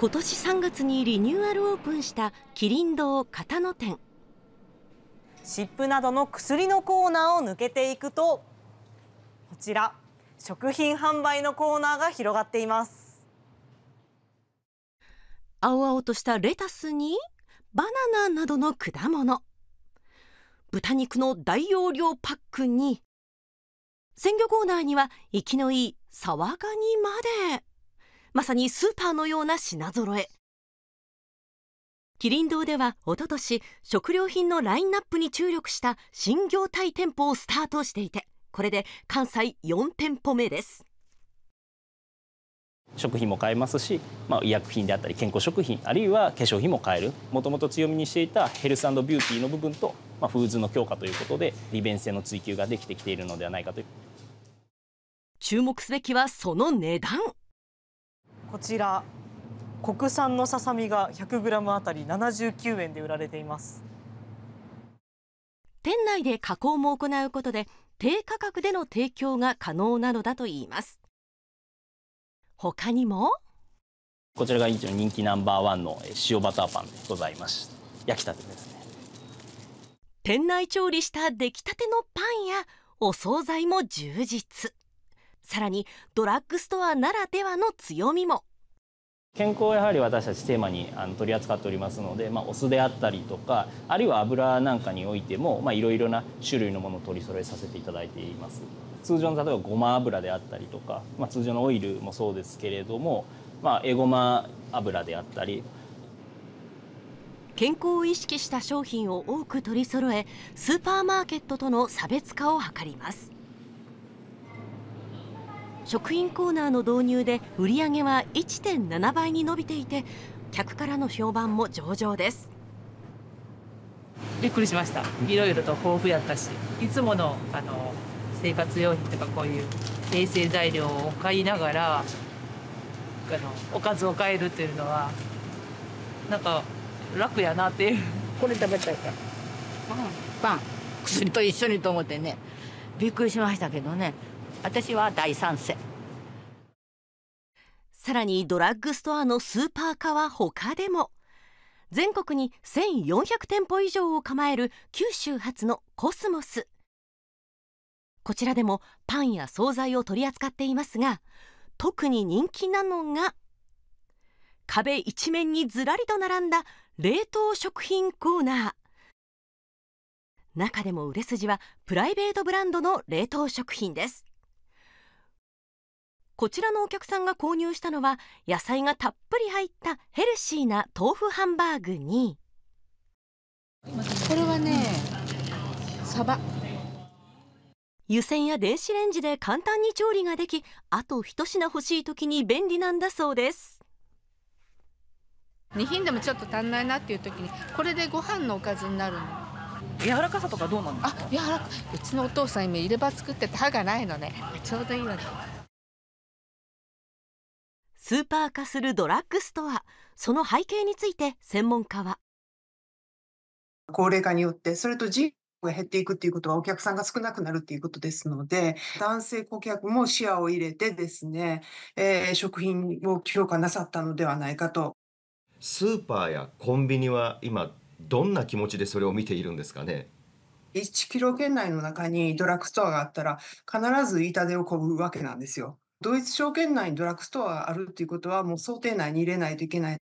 今年3月にリニューアルオープンしたリン堂片野店湿布などの薬のコーナーを抜けていくとこちら食品販売のコーナーが広がっています青々としたレタスにバナナなどの果物豚肉の大容量パックに鮮魚コーナーには生きのいいサワガニまでまさにスーパーのような品揃えキリン堂ではおととし食料品のラインナップに注力した新業態店舗をスタートしていてこれで関西4店舗目です食品も買えますし、まあ、医薬品であったり健康食品あるいは化粧品も買えるもともと強みにしていたヘルスビューティーの部分と、まあ、フーズの強化ということで利便性の追求ができてきているのではないかという注目すべきはその値段こちら国産のささみが1 0 0ムあたり79円で売られています店内で加工も行うことで低価格での提供が可能なのだといいます他にもこちらが一応人気ナンバーワンの塩バターパンでございます焼きたてですね店内調理した出来たてのパンやお惣菜も充実さらにドラッグストアならではの強みも健康をやはり私たちテーマに取り扱っておりますので、まあ、お酢であったりとかあるいは油なんかにおいてもいろいろな種類のものを取り揃えさせていただいています通常の例えばごま油であったりとか、まあ、通常のオイルもそうですけれども、まあ、エゴマ油であったり健康を意識した商品を多く取り揃えスーパーマーケットとの差別化を図ります食品コーナーの導入で売り上げは1.7倍に伸びていて客からの評判も上々ですびっくりしましたいろいろと豊富やったしいつものあの生活用品とかこういう衛生材料を買いながらあのおかずを買えるっていうのはなんか楽やなっていうこれ食べたいからパンパン薬と一緒にと思ってねびっくりしましたけどね私は大賛成さらにドラッグストアのスーパー化は他でも全国に1400店舗以上を構える九州発のコスモスこちらでもパンや惣菜を取り扱っていますが特に人気なのが壁一面にずらりと並んだ冷凍食品コーナー中でも売れ筋はプライベートブランドの冷凍食品ですこちらのお客さんが購入したのは野菜がたっぷり入ったヘルシーな豆腐ハンバーグにこれはねサバ湯煎や電子レンジで簡単に調理ができあと一品欲しい時に便利なんだそうです2品でもちょっと足んないなっていう時にこれでご飯のおかずになるの柔らかさとかどうなんですかあ柔らかうちのお父さん今入れ歯作ってて歯がないのねちょうどいいわけスーパー化するドラッグストアその背景について専門家は高齢化によってそれと人口が減っていくっていうことはお客さんが少なくなるっていうことですので男性顧客も視野を入れてですね、えー、食品を強化なさったのではないかとスーパーやコンビニは今どんな気持ちでそれを見ているんですかね1キロ圏内の中にドラッグストアがあったら必ず痛手をこぶわけなんですよ。ドイツ証券内にドラッグストアがあるっていうことは、もう想定内に入れないといけない。